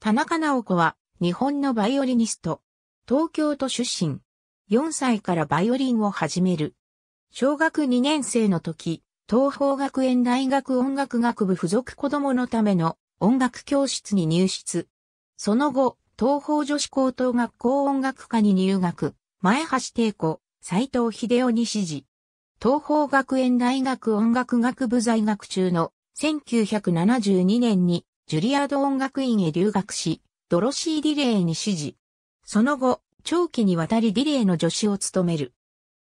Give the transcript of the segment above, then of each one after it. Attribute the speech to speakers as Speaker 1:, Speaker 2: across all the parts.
Speaker 1: 田中直子は日本のバイオリニスト。東京
Speaker 2: 都出身。4歳からバイオリンを始める。小学2年生の時、東方学園大学音楽学部附属子供のための音楽教室に入室。その後、東方女子高等学校音楽科に入学。前橋帝子、斎藤秀夫に指示。東方学園大学音楽学部在学中の1972年にジュリアード音楽院へ留学し、ドロシー・ディレイに指示。その後、長期にわたりディレイの助手を務める。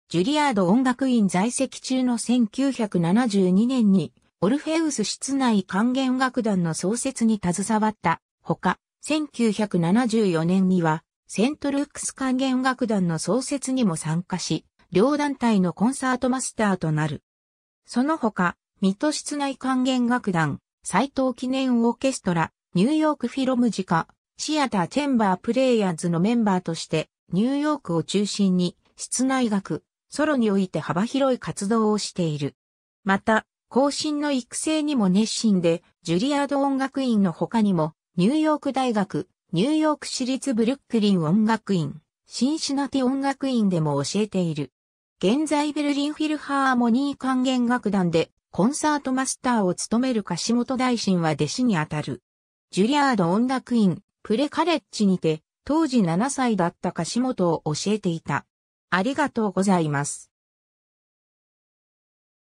Speaker 2: ジュリアード音楽院在籍中の1972年に、オルフェウス室内管弦楽団の創設に携わったほか、1974年には、セントルックス管弦楽団の創設にも参加し、両団体のコンサートマスターとなる。その他、水戸室内管弦楽団、斎藤記念オーケストラ、ニューヨークフィロムジカ、シアターチェンバープレイヤーズのメンバーとして、ニューヨークを中心に、室内楽、ソロにおいて幅広い活動をしている。また、後進の育成にも熱心で、ジュリアード音楽院の他にも、ニューヨーク大学、ニューヨーク市立ブルックリン音楽院、シンシナティ音楽院でも教えている。現在ベルリンフィルハーモニー管弦楽団でコンサートマスターを務める樫本大臣は弟子にあたる。ジュリアード音楽院、プレカレッジにて、当時7歳だった樫本
Speaker 1: を教えていた。ありがとうございます。